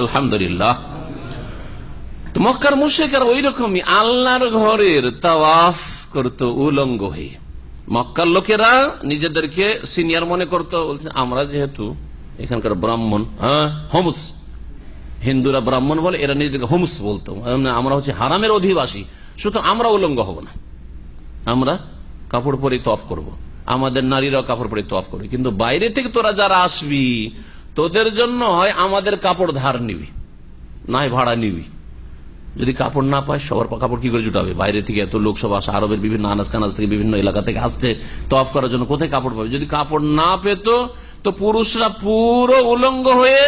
আলহামদুলিল্লাহ মক্কার মুশেকার ওই রকমই আল্লাহর ঘরের তাওয়াফ করত উলঙ্গ হয়ে মক্কার লোকেরা নিজেদেরকে সিনিয়র মনে করত বলছে আমরা যেহেতু এখানকার ব্রাহ্মণ হ্যাঁ হোমস হিন্দুরা ব্রাহ্মণ বলে এরা নিজেদেরকে হোমস বলতো মানে আমরা হচ্ছে হারামের অধিবাসী সুতরাং আমরা উলঙ্গ হব না আমরা কাপড় পরে তফ করব। আমাদের নারীরাও কাপড় পরে তফ করবে কিন্তু বাইরে থেকে তোরা যারা আসবি তোদের জন্য হয় আমাদের কাপড় ধার নিবি হয় ভাড়া নিবি যদি কাপড় না পায় সবার কাপড় কি করে জুটাবে বাইরে থেকে এত লোকসভা আসে আরবের বিভিন্ন আনাজ কানাজ থেকে বিভিন্ন এলাকা থেকে আসছে তফ করার জন্য কোথায় কাপড় পাবে যদি কাপড় না পেত তো পুরুষরা পুরো উলঙ্গ হয়ে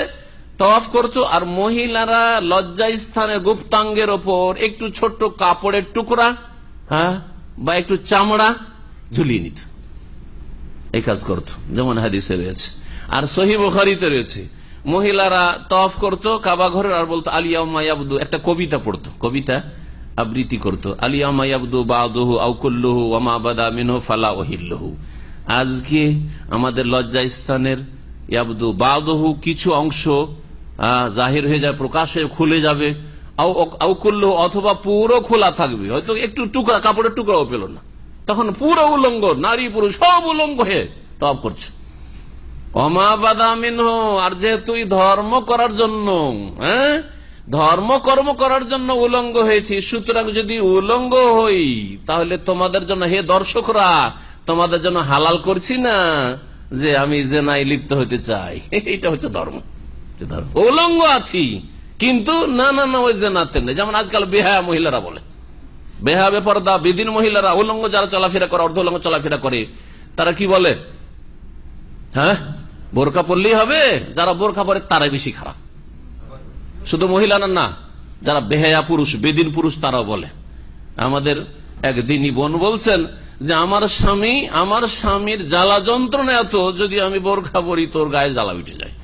তফ করতো আর মহিলারা লজ্জা স্থানে গুপ্তাঙ্গের ওপর একটু ছোট্ট কাপড়ের টুকরা হ্যাঁ বা একটু চামড়া ঝুলিয়ে নিত এই কাজ করত যেমন হাদিসে রয়েছে আর সহি বুখারিতে রয়েছে মহিলারা তফ করত কাবা ঘরের আর বলতো আলিয়া মায়াবুদু একটা কবিতা পড়তো কবিতা আবৃত্তি করত আলিয়া মায়াবদু বাদহু আউকুল্লহু ওমাবাদা মিনহ ফালা ওহিল্লহু আজকে আমাদের লজ্জা স্থানের ইয়াবদু বাদহু কিছু অংশ জাহির হয়ে যায় প্রকাশে খুলে যাবে আউকুল্ল অথবা পুরো খোলা থাকবে হয়তো একটু টুকরা কাপড়ের টুকরাও পেল না তখন পুরো উলঙ্গ নারী পুরুষ সব উলঙ্গ হয়ে তফ করছে আর যেহেতু ধর্ম করার জন্য হ্যাঁ ধর্ম কর্ম করার জন্য উলঙ্গ হয়েছি সুতরাং যদি উলঙ্গ হই তাহলে তোমাদের জন্য হে দর্শকরা তোমাদের জন্য হালাল করছি না যে আমি জেনায় লিপ্ত হতে চাই এটা হচ্ছে ধর্ম উলঙ্গ আছি কিন্তু না না না ওই জেনাতে নেই যেমন আজকাল বেহায়া মহিলারা বলে বেহা দা বেদিন মহিলারা উলঙ্গ যারা চলাফেরা করে অর্ধ উলঙ্গ চলাফেরা করে তারা কি বলে হ্যাঁ বোরখা পরলেই হবে যারা বোরখা পরে তারাই বেশি খারাপ শুধু মহিলা না যারা বেহায়া পুরুষ বেদিন পুরুষ তারাও বলে আমাদের একদিনই বোন বলছেন যে আমার স্বামী আমার স্বামীর জ্বালা যন্ত্রণা এত যদি আমি বোরখা পরি তোর গায়ে জ্বালা উঠে যায়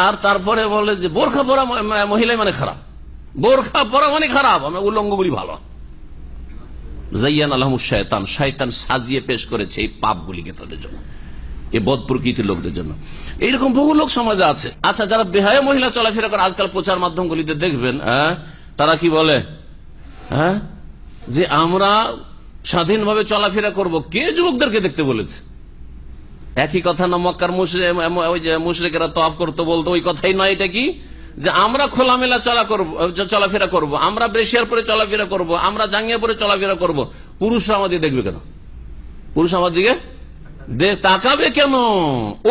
আর তারপরে বলে যে বোরখা পরা মহিলাই মানে খারাপ বোরখা পরা মানে খারাপ আমরা উল্লঙ্গগুলি ভালো জাইয়ান আলহামুস শয়তান শয়তান সাজিয়ে পেশ করেছে এই পাপগুলিকে তাদের জন্য এই বদ প্রকৃতির লোকদের জন্য এইরকম বহু লোক সমাজে আছে আচ্ছা যারা বেহায় মহিলা চলাফেরা করে আজকাল প্রচার মাধ্যমগুলিতে দেখবেন হ্যাঁ, তারা কি বলে হ্যাঁ যে আমরা স্বাধীনভাবে চলাফেরা করব কে যুবকদেরকে দেখতে বলেছে একই কথা না মক্কার মুশরেকেরা তফ করতে বলতো ওই কথাই নয় এটা কি যে আমরা খোলামেলা চলা করব চলাফেরা করব আমরা ব্রেশিয়ার পরে চলাফেরা করব আমরা জাঙ্গিয়া পরে চলাফেরা করব পুরুষরা আমাদের দেখবে কেন পুরুষ আমাদের দিকে তাকাবে কেন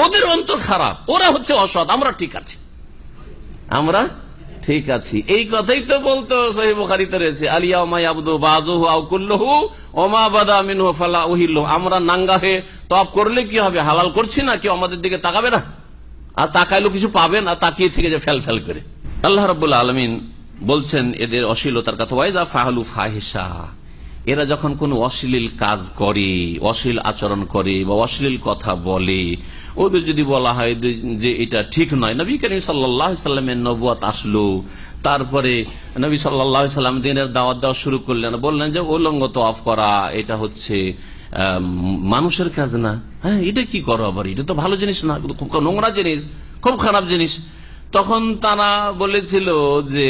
ওদের অন্তর খারাপ ওরা হচ্ছে অসৎ আমরা ঠিক আছি আমরা ঠিক আছি এই কথাই তো বলতো সহিবুখারিতে রয়েছে আলিয়া বাদুহু আউকুল্লহু ফালা আমরা নাঙ্গা হয়ে তপ করলে কি হবে হালাল করছি না কেউ আমাদের দিকে তাকাবে না আর তাকাইলো কিছু পাবে না তাকিয়ে থেকে যে ফেল ফেল করে আল্লাহ রবুল্লা আলমিন বলছেন এদের অশ্লীলতার কথা ওয়াইদা ফাহালু ফাহিসা এরা যখন কোনো অশ্লীল কাজ করে অশ্লীল আচরণ করে বা অশ্লীল কথা বলে ওদের যদি বলা হয় যে এটা ঠিক নয় নবী করিম সাল্লাহ সাল্লামের নবুয়াত আসলো তারপরে নবী সাল্লাহ সাল্লাম দিনের দাওয়াত দেওয়া শুরু করলেন বললেন যে উলঙ্গ তো অফ করা এটা হচ্ছে মানুষের কাজ না হ্যাঁ এটা কি করো আবার এটা তো ভালো জিনিস না খুব নোংরা জিনিস খুব খারাপ জিনিস তখন তারা বলেছিল যে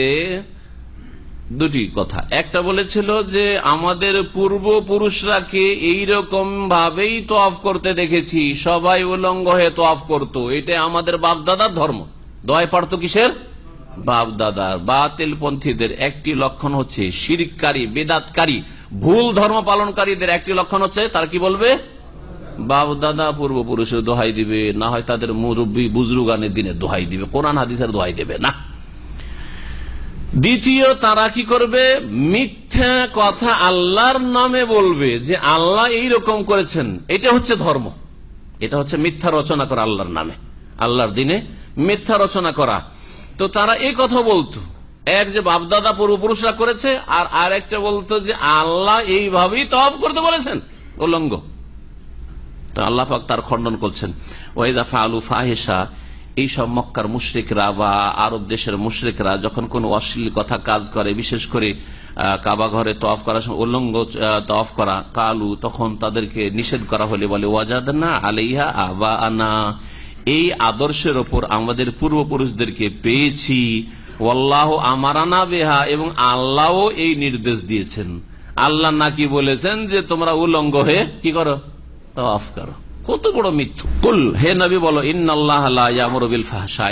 দুটি কথা একটা বলেছিল যে আমাদের পূর্বপুরুষরাকে এইরকম ভাবেই অফ করতে দেখেছি সবাই উলঙ্গ হয়ে অফ করতো এটা আমাদের বাপদাদার ধর্ম দয় পারত কিসের বাপদাদার বা তেলপন্থীদের একটি লক্ষণ হচ্ছে শিরকারী বেদাতকারী ভুল ধর্ম পালনকারীদের একটি লক্ষণ হচ্ছে তার কি বলবে বাপদাদা পূর্বপুরুষের দোহাই দিবে না হয় তাদের মুরব্বী বুজরুগানের দিনে দোহাই দিবে কোরআন হাদিসের দোহাই দেবে না দ্বিতীয় তারা কি করবে মিথ্যা কথা আল্লাহর নামে বলবে যে আল্লাহ এই রকম করেছেন এটা হচ্ছে ধর্ম এটা হচ্ছে মিথ্যা রচনা করা আল্লাহর নামে আল্লাহর দিনে মিথ্যা রচনা করা তো তারা এই কথা বলতো এক যে বাপদাদা পূর্বপুরুষরা করেছে আর আর একটা বলতো যে আল্লাহ এইভাবেই তফ করতে বলেছেন উলঙ্গ তো আল্লাহ পাক তার খণ্ডন করছেন ওয়াইদা ফালু ফাহেসা এইসব মক্কার মুশ্রিকরা বা আরব দেশের মুশ্রিকরা যখন কোন অশ্লীল কথা কাজ করে বিশেষ করে কাবা ঘরে তফ করার সময় উল্লঙ্গ তফ করা কালু তখন তাদেরকে নিষেধ করা হলে বলে না আলাইহা আবা আনা এই আদর্শের ওপর আমাদের পূর্বপুরুষদেরকে পেয়েছি ওল্লাহ আমারানা বেহা এবং আল্লাহও এই নির্দেশ দিয়েছেন আল্লাহ নাকি বলেছেন যে তোমরা উলঙ্গ হয়ে কি করো তফ করো কত বড় মৃত্যু কুল হে নবী বলো ইন্নআল্লাহরবিল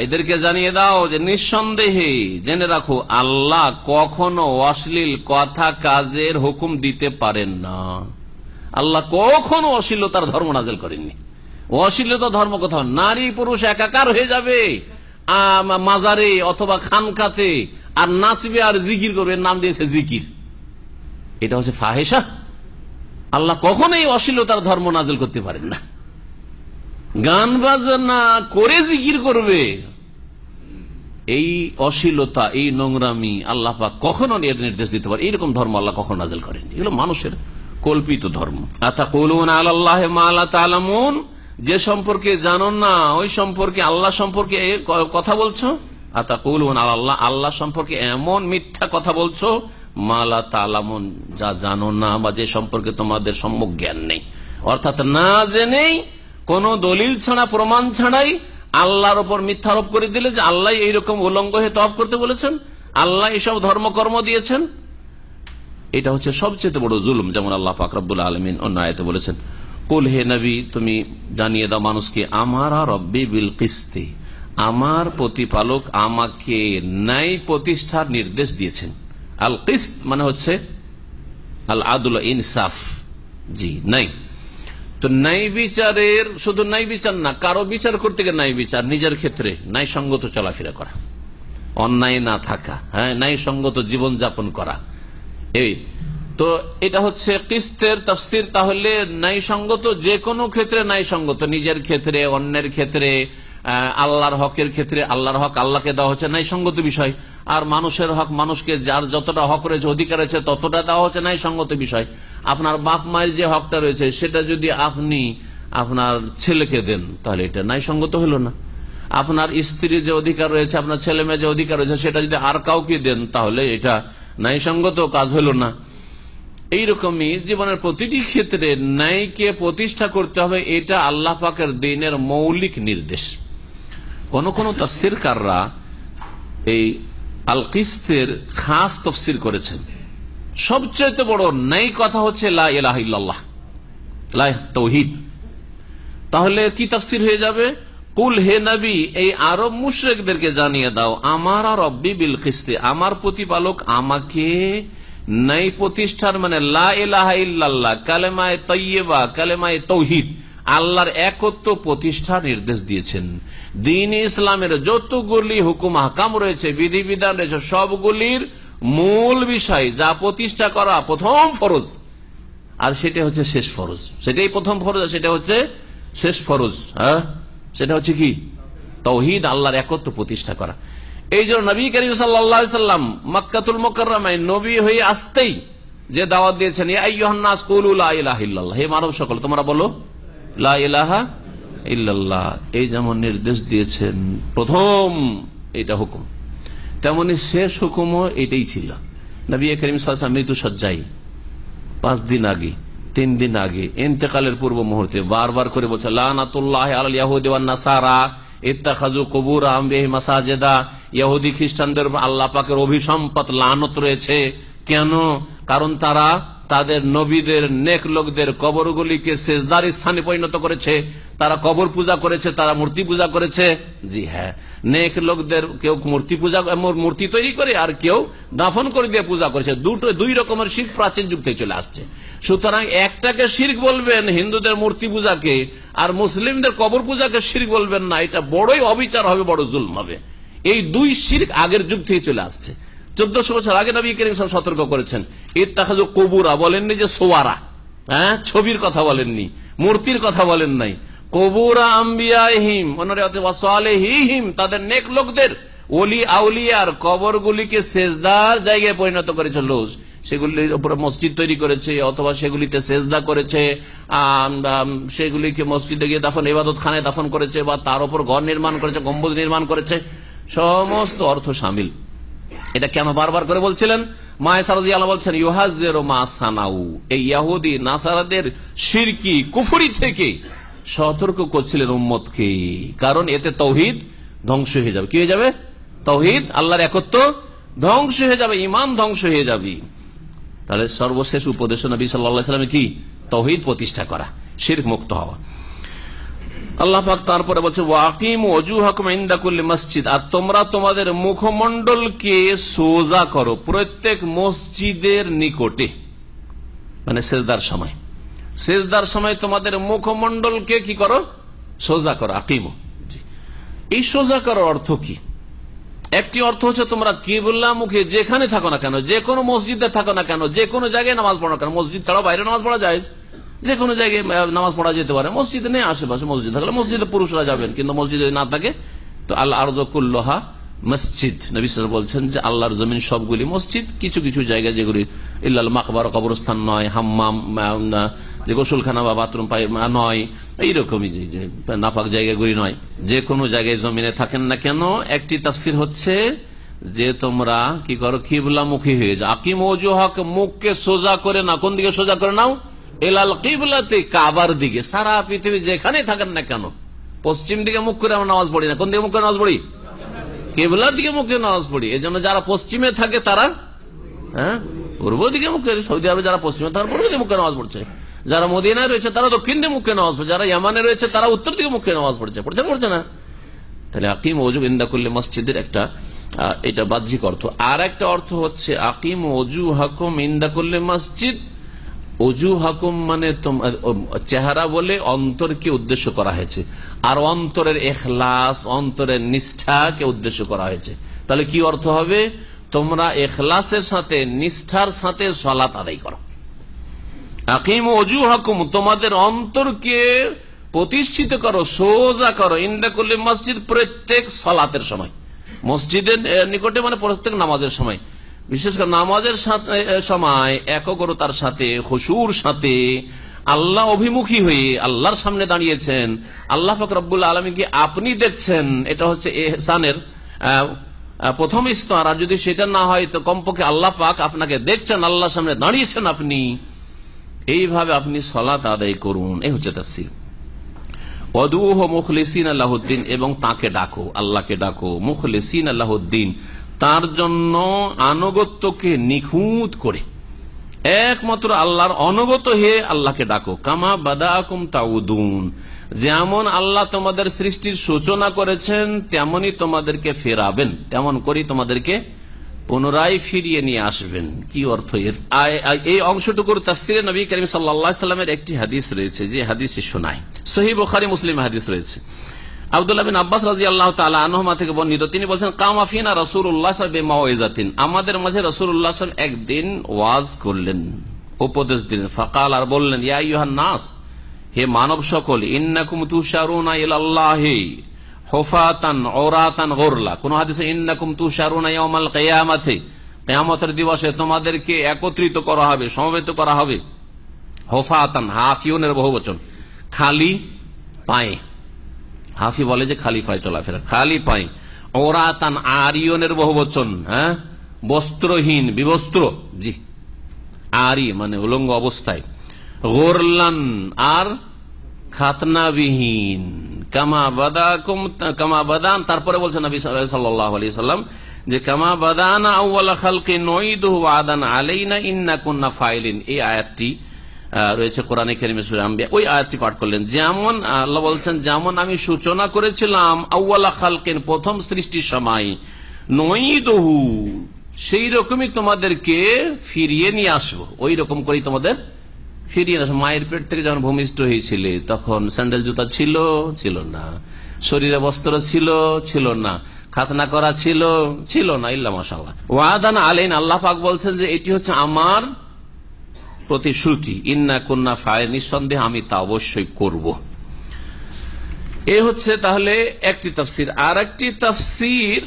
এদেরকে জানিয়ে দাও যে নিঃসন্দেহে জেনে রাখো আল্লাহ কখনো অশ্লীল কথা কাজের হুকুম দিতে পারেন না আল্লাহ কখনো অশ্লীলতার ধর্ম নাজেল করেননি অশ্লীলতা ধর্ম কোথাও নারী পুরুষ একাকার হয়ে যাবে মাজারে অথবা খানকাতে আর নাচবে আর জিকির করবে নাম দিয়েছে জিকির এটা হচ্ছে ফাহেসা আল্লাহ কখনোই অশ্লীলতার ধর্ম নাজেল করতে পারেন না গান বাজনা করে জিকির করবে এই অশ্লীলতা এই নোংরামি আল্লাহ কখনো নির্দেশ দিতে পারে এইরকম ধর্ম আল্লাহ কখনো নাজেল করেন এগুলো মানুষের কল্পিত ধর্ম আল্লাহ যে সম্পর্কে জানো না ওই সম্পর্কে আল্লাহ সম্পর্কে কথা বলছো আতা কলুন আল্লাহ আল্লাহ সম্পর্কে এমন মিথ্যা কথা বলছো মালা তালামুন যা জানো না বা যে সম্পর্কে তোমাদের সম্যক জ্ঞান নেই অর্থাৎ না জেনেই কোন দলিল ছাড়া প্রমাণ ছাড়াই আল্লাহর ওপর মিথ্যারোপ করে দিলে যে আল্লাহ এইরকম উলঙ্গ হয়ে তফ করতে বলেছেন আল্লাহ এসব ধর্মকর্ম দিয়েছেন এটা হচ্ছে সবচেয়ে বড় জুলুম যেমন আল্লাহ ফাকরাবুল আলমিন অন্য আয়তে বলেছেন কুল হে নবী তুমি জানিয়ে দাও মানুষকে আমার রব্বি বিল কিস্তি আমার প্রতিপালক আমাকে ন্যায় প্রতিষ্ঠার নির্দেশ দিয়েছেন আল কিস্ত মানে হচ্ছে আল আদুল ইনসাফ জি নাই তো ন্যায় বিচারের শুধু ন্যায় বিচার না কারো বিচার করতে গেলে ন্যায় বিচার নিজের ক্ষেত্রে ন্যায় সঙ্গত চলাফেরা করা অন্যায় না থাকা হ্যাঁ ন্যায় সঙ্গত জীবনযাপন করা এই তো এটা হচ্ছে কিস্তের তফসির তাহলে ন্যায় সঙ্গত যে কোনো ক্ষেত্রে ন্যায় সঙ্গত নিজের ক্ষেত্রে অন্যের ক্ষেত্রে আল্লাহর হকের ক্ষেত্রে আল্লাহর হক আল্লাহকে দেওয়া হচ্ছে নাই সঙ্গত বিষয় আর মানুষের হক মানুষকে যার যতটা হক রয়েছে অধিকার রয়েছে ততটা দেওয়া হচ্ছে নাই সঙ্গত বিষয় আপনার বাপ মায়ের যে হকটা রয়েছে সেটা যদি আপনি আপনার ছেলেকে দেন তাহলে এটা নাই সঙ্গত হলো না আপনার স্ত্রীর যে অধিকার রয়েছে আপনার ছেলে মেয়ে যে অধিকার রয়েছে সেটা যদি আর কাউকে দেন তাহলে এটা ন্যায়সঙ্গত কাজ হলো না এইরকমই জীবনের প্রতিটি ক্ষেত্রে ন্যায়কে প্রতিষ্ঠা করতে হবে এটা আল্লাহ পাকের দিনের মৌলিক নির্দেশ কোন কোন তফসিরকাররা এই আল কিস্তের খাস তফসির করেছেন সবচেয়ে বড় নেই কথা হচ্ছে তৌহিদ তাহলে কি তফসির হয়ে যাবে কুল হে নবী এই আরব মুশ্রেকদেরকে জানিয়ে দাও আমার রব্বি বিল খিস্তে আমার প্রতিপালক আমাকে নেই প্রতিষ্ঠার মানে লাহ কালেমায় তৈবা কালেমায় তৌহিদ আল্লাহর একত্র প্রতিষ্ঠা নির্দেশ দিয়েছেন দিন ইসলামের যতগুলি হুকুম হাকাম রয়েছে বিধিবিধান রয়েছে সবগুলির মূল বিষয় যা প্রতিষ্ঠা করা প্রথম ফরজ আর সেটা হচ্ছে শেষ ফরজ সেটাই প্রথম ফরজ আর সেটা হচ্ছে শেষ ফরজ হ্যাঁ সেটা হচ্ছে কি তৌহিদ আল্লাহর একত্র প্রতিষ্ঠা করা এই জন্য নবী করিম সাল্লাম মক্কাতুল মোকরমাই নবী হয়ে আসতেই যে দাওয়াত দিয়েছেন হে মানব সকল তোমরা বলো ইল্লাল্লাহ এই যেমন নির্দেশ দিয়েছেন প্রথম এটা হুকুম তেমনি শেষ হুকুমও এটাই ছিল নবী করিম সাসা মৃত্যু সজ্জাই পাঁচ দিন আগে তিন দিন আগে এতেকালের পূর্ব মুহূর্তে বারবার করে বলছে নাসারা খ্রিস্টানদের আল্লাহ পাকের অভিসম্পদ লানত রয়েছে কেন কারণ তারা তাদের নবীদের নেক লোকদের কবরগুলিকে শেষদার স্থানে পরিণত করেছে তারা কবর পূজা করেছে তারা মূর্তি পূজা করেছে জি হ্যাঁ নেক লোকদের কেউ মূর্তি পূজা মূর্তি তৈরি করে আর কেউ দাফন করে দিয়ে পূজা করেছে দুটো দুই রকমের শিখ প্রাচীন যুগ থেকে চলে আসছে সুতরাং একটাকে শির্ক বলবেন হিন্দুদের মূর্তি পূজাকে আর মুসলিমদের কবর পূজাকে শির্ক বলবেন না এটা বড়ই অবিচার হবে বড় জুলম হবে এই দুই শির্ক আগের যুগ থেকে চলে আসছে চোদ্দশো বছর আগে নবী করিম সতর্ক করেছেন এর তাহাজ কবুরা বলেননি যে সোয়ারা হ্যাঁ ছবির কথা বলেননি মূর্তির কথা বলেন নাই কবুরা আম্বিয়াহিম তাদের নেক লোকদের ওলি আউলিয়ার কবরগুলিকে সেজদার জায়গায় পরিণত করেছে সেগুলির উপরে মসজিদ তৈরি করেছে অথবা সেগুলিতে সেজদা করেছে সেগুলিকে মসজিদে গিয়ে দাফন এবাদত খানে দাফন করেছে বা তার উপর ঘর নির্মাণ করেছে গম্বুজ নির্মাণ করেছে সমস্ত অর্থ সামিল এটা কেন বারবার করে বলছিলেন কারণ এতে তৌহিদ ধ্বংস হয়ে যাবে কি হয়ে যাবে তৌহিদ আল্লাহর একত্র ধ্বংস হয়ে যাবে ইমান ধ্বংস হয়ে যাবে তাহলে সর্বশেষ উপদেশ নবী সাল্লা কি তৌহিদ প্রতিষ্ঠা করা শির্ক মুক্ত হওয়া আল্লাহ পাক তারপরে বলছে ওয়াকিম অজু হাকুম ইন্দাকুল্লি মসজিদ আর তোমরা তোমাদের মুখমন্ডলকে সোজা করো প্রত্যেক মসজিদের নিকটে মানে সেজদার সময় সেজদার সময় তোমাদের মুখমন্ডলকে কি করো সোজা করো আকিম এই সোজা করার অর্থ কি একটি অর্থ হচ্ছে তোমরা বললাম মুখে যেখানে থাকো না কেন যে কোনো মসজিদে থাকো না কেন যে কোনো জায়গায় নামাজ পড়ো না কেন মসজিদ ছাড়াও বাইরে নামাজ পড়া যায় যে কোনো জায়গায় নামাজ পড়া যেতে পারে মসজিদে নেই আশেপাশে মসজিদ থাকলে মসজিদে পুরুষরা যাবেন কিন্তু মসজিদে না থাকে তো আল্লাহ আরজকুল্লোহা মসজিদ নবিশ্বাস বলছেন যে আল্লাহর জমিন সবগুলি মসজিদ কিছু কিছু জায়গা যেগুলি ইল্লাল মাকবার কবরস্থান নয় হাম্মাম যে গোসলখানা বা বাথরুম নয় এইরকমই যে নাফাক জায়গাগুলি নয় যে কোনো জায়গায় জমিনে থাকেন না কেন একটি তাফসির হচ্ছে যে তোমরা কি করো কিবলামুখী হয়ে যাও আকিম ওজুহাক মুখকে সোজা করে না কোন দিকে সোজা করে নাও এলাল কিবলাতে কাবার দিকে সারা পৃথিবী যেখানে থাকেন না কেন পশ্চিম দিকে মুখ করে আমরা নামাজ পড়ি না কোন দিকে মুখ করে নামাজ পড়ি কেবলার দিকে মুখে নামাজ পড়ি এই যারা পশ্চিমে থাকে তারা হ্যাঁ পূর্ব দিকে মুখে সৌদি আরবে যারা পশ্চিমে তারা পূর্ব দিকে মুখে নামাজ পড়ছে যারা মদিনায় রয়েছে তারা দক্ষিণ দিকে মুখে নামাজ পড়ছে যারা ইয়ামানে রয়েছে তারা উত্তর দিকে মুখে নামাজ পড়ছে পড়ছে পড়ছে না তাহলে আকিম অজু ইন্দা করলে মসজিদের একটা এটা বাহ্যিক অর্থ আর একটা অর্থ হচ্ছে আকিম অজু হাকুম ইন্দা করলে মসজিদ অজু হাকুম মানে তোমার চেহারা বলে অন্তরকে উদ্দেশ্য করা হয়েছে আর অন্তরের এখলাস অন্তরের নিষ্ঠাকে উদ্দেশ্য করা হয়েছে তাহলে কি অর্থ হবে তোমরা এখলাসের সাথে নিষ্ঠার সাথে সলাত আদায় করো আকিম অজু হাকুম তোমাদের অন্তরকে প্রতিষ্ঠিত করো সোজা করো ইন্দাকুল্লি মসজিদ প্রত্যেক সলাতের সময় মসজিদের নিকটে মানে প্রত্যেক নামাজের সময় বিশেষ করে নামাজের সময় একগ্রতার সাথে হসুর সাথে আল্লাহ অভিমুখী হয়ে আল্লাহর সামনে দাঁড়িয়েছেন আল্লাহ ফকরাবুল্লা আলমীকে আপনি দেখছেন এটা হচ্ছে এহসানের প্রথম স্তর আর যদি সেটা না হয় তো কমপক্ষে আল্লাহ পাক আপনাকে দেখছেন আল্লাহর সামনে দাঁড়িয়েছেন আপনি এইভাবে আপনি সলাত আদায় করুন এই হচ্ছে তাফসির অদুহ মুখলিসিন আল্লাহদ্দিন এবং তাকে ডাকো আল্লাহকে ডাকো মুখলিসিন আল্লাহদ্দিন তার জন্য আনুগত্যকে নিখুঁত করে একমাত্র আল্লাহর অনগত হে আল্লাহকে ডাকো কামা বাদাকুম তাউদুন যেমন আল্লাহ তোমাদের সৃষ্টির সূচনা করেছেন তেমনই তোমাদেরকে ফেরাবেন তেমন করি তোমাদেরকে পুনরায় ফিরিয়ে নিয়ে আসবেন কি অর্থ এর এই অংশটুকুর তাফসিরে নবী করিম সাল্লামের একটি হাদিস রয়েছে যে হাদিসে শোনায় সহি বুখারি মুসলিম হাদিস রয়েছে আব্দুল্লাহ আব্বাস আল্লাহ থেকে তিনি আমাদের মাঝে একদিন ওয়াজ করলেন উপদেশ ফাকাল আর বললেন ইয়া নাস হে মানব সকল হোফাতান ওরাতান গোরলা কোন হাদিসে ইন্নাকুম তুষারুনা ইয়ামাল কিয়ামাতে কিয়ামতের দিবসে তোমাদেরকে একত্রিত করা হবে সমবেত করা হবে হোফাতান হাফিউনের বচন খালি পায়ে হাফি বলে যে খালি পায়ে চলাফেরা খালি পায়ে ওরাতান আরিয়নের বচন হ্যাঁ বস্ত্রহীন বিবস্ত্র জি আরি মানে উলঙ্গ অবস্থায় গোরলান আর খাতনাবিহীন কামা বাদাকুম বাদান তারপরে বলছেন নবী আলাইহি সাল্লাম যে কামা বাদানা আউয়াল খালকি নঈদুহু আদান আলাইনা ইন্না কুননা ফাইলিন এই আয়াতটি রয়েছে কোরআনে কারিমে আম্বিয়া ওই আয়াতটি পাঠ করলেন যেমন আল্লাহ বলছেন যেমন আমি সূচনা করেছিলাম আউয়ালা খালকিন প্রথম সৃষ্টির সময় নঈদুহু সেই রকমই তোমাদেরকে ফিরিয়ে নিয়ে আসবো ওই রকম করেই তোমাদের ফিরিয়ে না মায়ের পেট থেকে যখন ভূমিষ্ঠ হয়েছিলে তখন স্যান্ডেল জুতা ছিল ছিল না শরীরে বস্ত্র ছিল ছিল না খাতনা করা ছিল ছিল না ইল্লা ওয়াদান আলেন আল্লাহ পাক বলছেন যে এটি হচ্ছে আমার প্রতিশ্রুতি ইন্না কন্যা ফায় নিঃসন্দেহে আমি তা অবশ্যই করব এ হচ্ছে তাহলে একটি তফসির আর একটি তফসির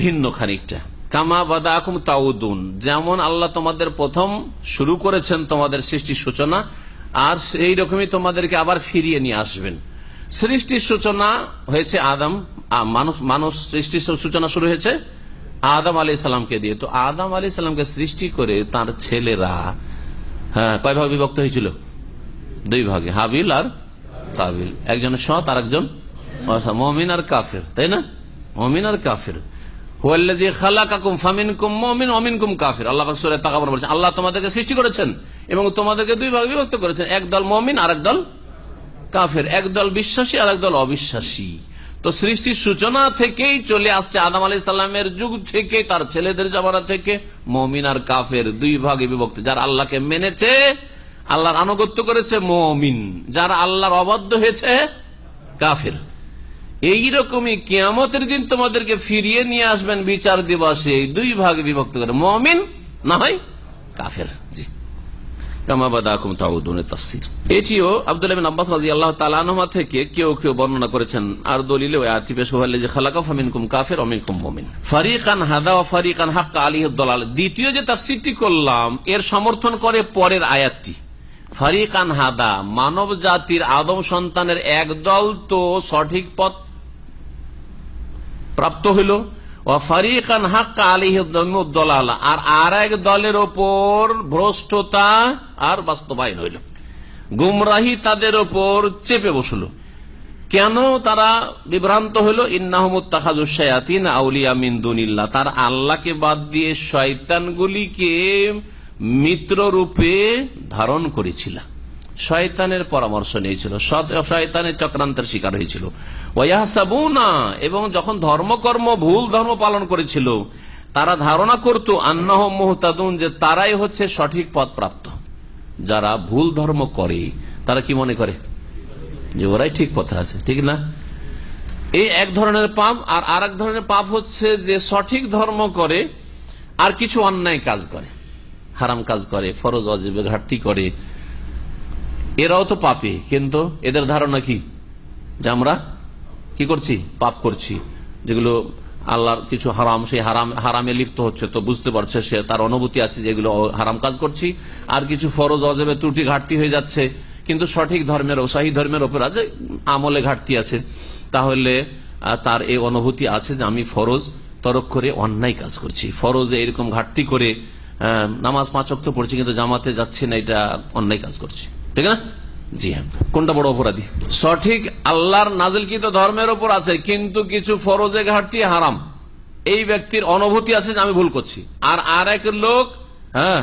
ভিন্ন খানিকটা কামা বাদাকুম তাউদুন যেমন আল্লাহ তোমাদের প্রথম শুরু করেছেন তোমাদের সৃষ্টি সূচনা আর এই রকমই তোমাদেরকে আবার ফিরিয়ে নিয়ে আসবেন সৃষ্টির সূচনা হয়েছে আদম মানুষ মানুষ সৃষ্টির সূচনা শুরু হয়েছে আদম আলী সালামকে দিয়ে তো আদম আলী সালামকে সৃষ্টি করে তার ছেলেরা হ্যাঁ কয় ভাগ বিভক্ত হয়েছিল দুই ভাগে হাবিল আর তাবিল একজন সৎ আর একজন মমিন আর কাফের তাই না মমিন আর কাফের আল্লাহ তোমাদেরকে সৃষ্টি করেছেন এবং তোমাদেরকে দুই ভাগ বিভক্ত করেছেন একদল মমিন আর একদল কাফের একদল বিশ্বাসী আর একদল অবিশ্বাসী তো সৃষ্টির সূচনা থেকেই চলে আসছে আদাম আলি সাল্লামের যুগ থেকে তার ছেলেদের জামানা থেকে মমিন আর কাফের দুই ভাগে বিভক্ত যার আল্লাহকে মেনেছে আল্লাহর আনুগত্য করেছে মমিন যার আল্লাহর অবাধ্য হয়েছে কাফের এইরকমই কিয়ামতের দিন তোমাদেরকে ফিরিয়ে নিয়ে আসবেন বিচার দিবসে দুই ভাগে বিভক্ত করে মমিন না হয় কাফের জি আব্বাস থেকে কেউ কেউ বর্ণনা করেছেন আর কাফের অমিনকুম হাদা ও ফারিকান হাক্কা আলী দলাল দ্বিতীয় যে তাফসিরটি করলাম এর সমর্থন করে পরের আয়াতটি ফারিকান হাদা মানব জাতির আদম সন্তানের একদল তো সঠিক পথ প্রাপ্ত হইল ওয়াফারিকান হাক্কা আলিহদ্দলালা আর আর এক দলের ওপর ভ্রষ্টতা আর বাস্তবায়ন হইল গুমরাহি তাদের ওপর চেপে বসল কেন তারা বিভ্রান্ত হইল ইন্নাহমুত্তাহাজুসায়াতিন আউলিয়া মিন্দুনিল্লা তার আল্লাহকে বাদ দিয়ে শয়তানগুলিকে মিত্ররূপে ধারণ করেছিলাম শয়তানের পরামর্শ নিয়েছিল শয়তানের চক্রান্তের শিকার হয়েছিল ওয়াহসাবুনা এবং যখন ধর্মকর্ম ভুল ধর্ম পালন করেছিল তারা ধারণা করত আন্নাহ মোহতাদুন যে তারাই হচ্ছে সঠিক পথ প্রাপ্ত যারা ভুল ধর্ম করে তারা কি মনে করে যে ওরাই ঠিক পথে আছে ঠিক না এই এক ধরনের পাপ আর আর ধরনের পাপ হচ্ছে যে সঠিক ধর্ম করে আর কিছু অন্যায় কাজ করে হারাম কাজ করে ফরজ অজীবে ঘাটতি করে এরাও তো পাপে কিন্তু এদের ধারণা কি যে আমরা কি করছি পাপ করছি যেগুলো আল্লাহর কিছু হারাম সেই হারাম হারামে লিপ্ত হচ্ছে তো বুঝতে পারছে সে তার অনুভূতি আছে যেগুলো হারাম কাজ করছি আর কিছু ফরজ অজেবে ত্রুটি ঘাটতি হয়ে যাচ্ছে কিন্তু সঠিক ধর্মের ওসাহী ধর্মের ওপর আছে আমলে ঘাটতি আছে তাহলে তার এই অনুভূতি আছে যে আমি ফরজ তরক করে অন্যায় কাজ করছি ফরজে এরকম ঘাটতি করে নামাজ পাঁচক তো পড়ছি কিন্তু জামাতে যাচ্ছে না এটা অন্যায় কাজ করছি ঠিক না জি হ্যাঁ কোনটা বড় অপরাধী সঠিক আল্লাহর কি তো ধর্মের উপর আছে কিন্তু কিছু ফরজে ঘাটতি হারাম এই ব্যক্তির অনুভূতি আছে যে আমি ভুল করছি আর আর এক লোক হ্যাঁ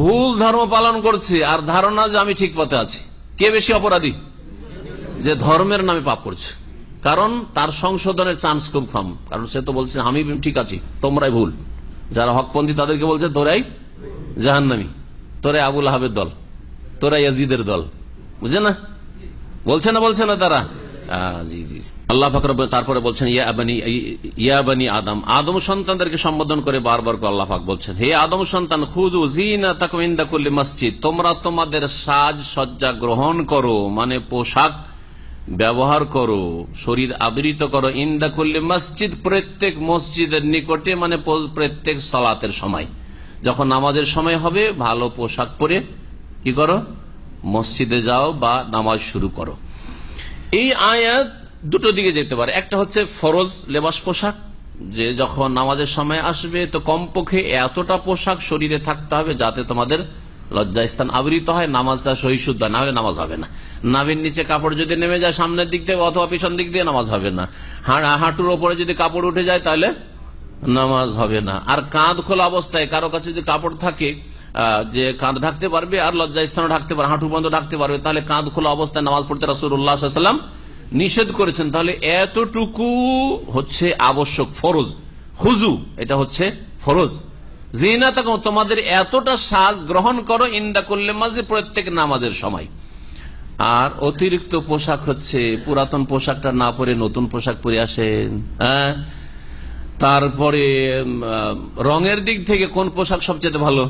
ভুল ধর্ম পালন করছে আর ধারণা যে আমি ঠিক পথে আছি কে বেশি অপরাধী যে ধর্মের নামে পাপ করছে কারণ তার সংশোধনের চান্স খুব কম কারণ সে তো বলছে আমি ঠিক আছি তোমরাই ভুল যারা হকপন্থী তাদেরকে বলছে তোরাই জাহান্নামি তোরাই আবুল আহবের দল তোরা ইয়াজিদের দল বুঝে না বলছে না বলছে না তারা জি জি আল্লাহ ফাকর তারপরে বলছেন ইয়াবানি আদম আদম সন্তানদেরকে সম্বোধন করে বারবার আল্লাহ ফাক বলছেন হে আদম সন্তান মসজিদ তোমরা তোমাদের সাজ সজ্জা গ্রহণ করো মানে পোশাক ব্যবহার করো শরীর আবৃত করো ইন্দা করলে মসজিদ প্রত্যেক মসজিদের নিকটে মানে প্রত্যেক সালাতের সময় যখন নামাজের সময় হবে ভালো পোশাক পরে কি করো মসজিদে যাও বা নামাজ শুরু করো এই আয়াত দুটো দিকে যেতে পারে একটা হচ্ছে ফরজ লেবাস পোশাক যে যখন নামাজের সময় আসবে তো কমপক্ষে এতটা পোশাক শরীরে থাকতে হবে যাতে তোমাদের লজ্জা স্থান আবৃত হয় নামাজটা শুদ্ধ না হলে নামাজ হবে না নাভির নিচে কাপড় যদি নেমে যায় সামনের দিক থেকে অথবা পিছন দিক দিয়ে নামাজ হবে না হাঁটুর ওপরে যদি কাপড় উঠে যায় তাহলে নামাজ হবে না আর কাঁধ খোলা অবস্থায় কারো কাছে যদি কাপড় থাকে যে কাঁধ ঢাকতে পারবে আর লজ্জা স্থানও ঢাকতে পারবে হাঁটু বন্ধ ঢাকতে পারবে তাহলে কাঁধ খোলা অবস্থায় নামাজ পড়তে রাসুল্লাহাম নিষেধ করেছেন তাহলে এতটুকু হচ্ছে আবশ্যক ফরজ হুজু এটা হচ্ছে ফরজ জিনা তখন তোমাদের এতটা সাজ গ্রহণ করো ইন্দা করলে মাঝে প্রত্যেক নামাজের সময় আর অতিরিক্ত পোশাক হচ্ছে পুরাতন পোশাকটা না পরে নতুন পোশাক পরে আসেন হ্যাঁ তারপরে রঙের দিক থেকে কোন পোশাক সবচেয়ে ভালো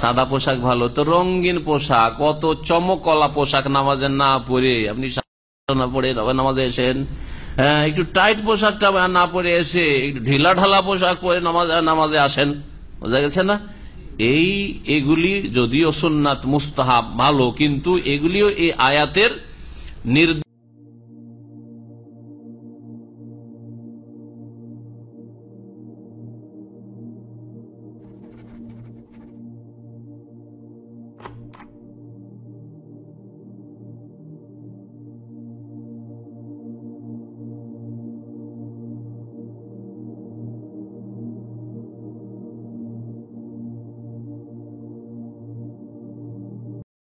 সাদা পোশাক ভালো তো রঙিন পোশাক অত চমকলা পোশাক নামাজের না পরে আপনি না পরে নামাজে এসেন হ্যাঁ, একটু টাইট পোশাকটা না পরে এসে একটু ঢিলা ঢালা পোশাক পরে নামাজে আসেন বোঝা গেছে না এই এগুলি যদিও সুন্নাত মুস্তাহাব ভালো কিন্তু এগুলিও এই আয়াতের নির্দেশ